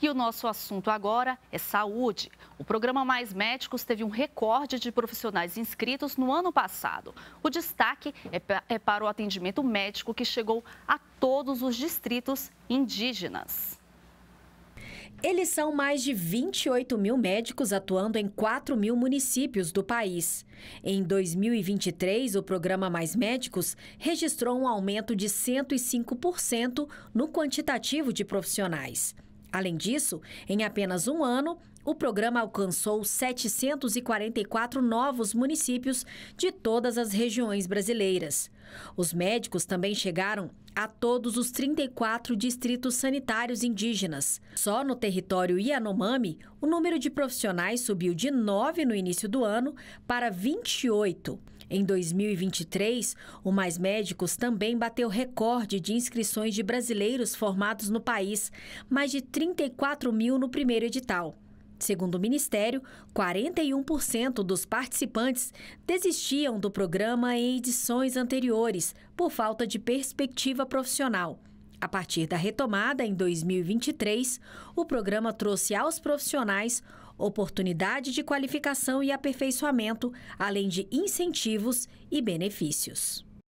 E o nosso assunto agora é saúde. O programa Mais Médicos teve um recorde de profissionais inscritos no ano passado. O destaque é, é para o atendimento médico que chegou a todos os distritos indígenas. Eles são mais de 28 mil médicos atuando em 4 mil municípios do país. Em 2023, o programa Mais Médicos registrou um aumento de 105% no quantitativo de profissionais. Além disso, em apenas um ano, o programa alcançou 744 novos municípios de todas as regiões brasileiras. Os médicos também chegaram a todos os 34 distritos sanitários indígenas. Só no território Yanomami, o número de profissionais subiu de 9 no início do ano para 28. Em 2023, o Mais Médicos também bateu recorde de inscrições de brasileiros formados no país, mais de 34 mil no primeiro edital. Segundo o Ministério, 41% dos participantes desistiam do programa em edições anteriores por falta de perspectiva profissional. A partir da retomada em 2023, o programa trouxe aos profissionais oportunidade de qualificação e aperfeiçoamento, além de incentivos e benefícios.